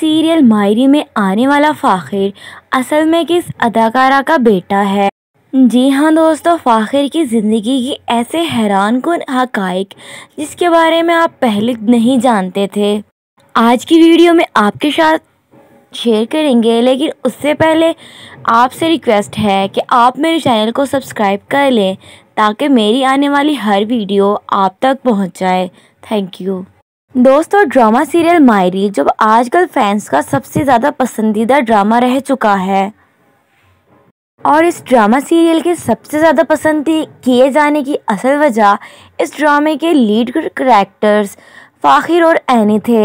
serial मायरी में आने वाला फ़ाखिर असल में किस अदाकारा का बेटा है जी हाँ दोस्तों फ़ाखिर की ज़िंदगी की ऐसे हैरान कन हक़ जिसके बारे में आप पहले नहीं जानते थे आज की वीडियो में आपके साथ शेयर करेंगे लेकिन उससे पहले आपसे रिक्वेस्ट है कि आप मेरे चैनल को सब्सक्राइब कर लें ताकि मेरी आने वाली हर वीडियो आप तक पहुंच जाए थैंक यू दोस्तों ड्रामा सीरियल मायरी जब आजकल फैंस का सबसे ज़्यादा पसंदीदा ड्रामा रह चुका है और इस ड्रामा सीरियल के सबसे ज़्यादा पसंद किए जाने की असल वजह इस ड्रामे के लीड करेक्टर्स फ़ाखिर और एनी थे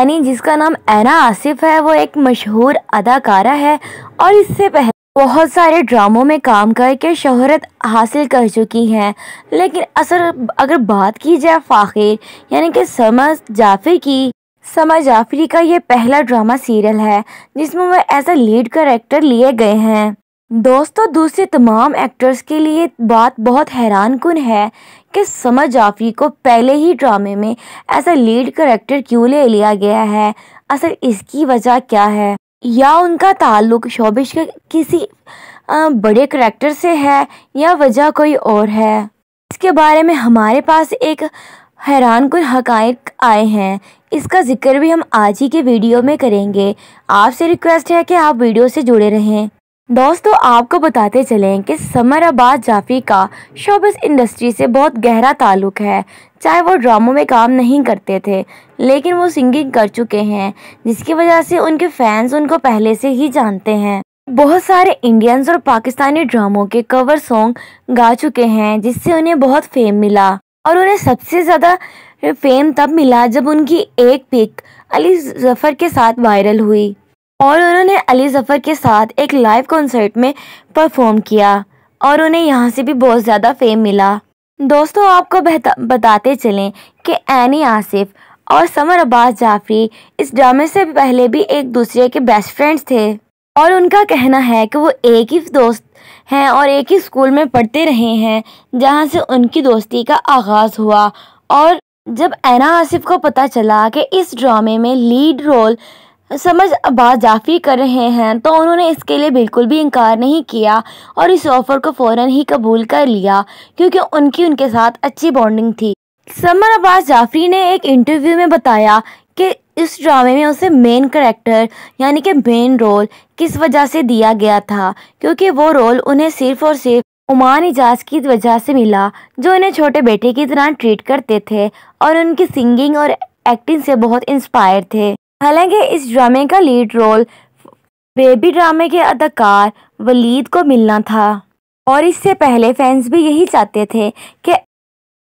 एनी जिसका नाम एना आसिफ है वो एक मशहूर अदाकारा है और इससे पहले बहुत सारे ड्रामों में काम करके शोहरत हासिल कर चुकी हैं लेकिन असर अगर बात की जाए फ़ाखिर यानी कि समा जाफिर की समा जाफरी का ये पहला ड्रामा सीरियल है जिसमें वह एज अ लीड करेक्टर लिए गए हैं दोस्तों दूसरे तमाम एक्टर्स के लिए बात बहुत हैरान कन है कि समा जाफरी को पहले ही ड्रामे में एज अ लीड करेक्टर क्यों ले लिया गया है असल इसकी वजह क्या है या उनका ताल्लुक शोबिश के किसी बड़े करैक्टर से है या वजह कोई और है इसके बारे में हमारे पास एक हैरान कुल हक आए हैं इसका जिक्र भी हम आज ही के वीडियो में करेंगे आपसे रिक्वेस्ट है कि आप वीडियो से जुड़े रहें दोस्तों आपको बताते चलें कि समर अब्बास जाफ़ी का शोबिस इंडस्ट्री से बहुत गहरा ताल्लुक है चाहे वो ड्रामों में काम नहीं करते थे लेकिन वो सिंगिंग कर चुके हैं जिसकी वजह से उनके फैंस उनको पहले से ही जानते हैं बहुत सारे इंडियंस और पाकिस्तानी ड्रामों के कवर सॉन्ग गा चुके हैं जिससे उन्हें बहुत फेम मिला और उन्हें सबसे ज़्यादा फेम तब मिला जब उनकी एक पिक अली जफर के साथ वायरल हुई और उन्होंने अली ज़फ़र के साथ एक लाइव कॉन्सर्ट में परफॉर्म किया और उन्हें यहाँ से भी बहुत ज़्यादा फेम मिला दोस्तों आपको बताते चलें कि एनी आसिफ और समर अब्बास जाफरी इस ड्रामे से पहले भी एक दूसरे के बेस्ट फ्रेंड्स थे और उनका कहना है कि वो एक ही दोस्त हैं और एक ही स्कूल में पढ़ते रहे हैं जहाँ से उनकी दोस्ती का आगाज़ हुआ और जब एना आसिफ को पता चला कि इस ड्रामे में लीड रोल समझ बाजाफी कर रहे हैं तो उन्होंने इसके लिए बिल्कुल भी इनकार नहीं किया और इस ऑफ़र को फ़ौरन ही कबूल कर लिया क्योंकि उनकी उनके साथ अच्छी बॉन्डिंग थी समर अब्बास जाफरी ने एक इंटरव्यू में बताया कि इस ड्रामे में उसे मेन करेक्टर यानी कि मेन रोल किस वजह से दिया गया था क्योंकि वो रोल उन्हें सिर्फ और सिर्फ उमान एजाज की वजह से मिला जो उन्हें छोटे बेटे की तरह ट्रीट करते थे और उनकी सिंगिंग और एक्टिंग से बहुत इंस्पायर थे हालांकि इस ड्रामे का लीड रोल बेबी ड्रामे के अदाकार वलीद को मिलना था और इससे पहले फैंस भी यही चाहते थे कि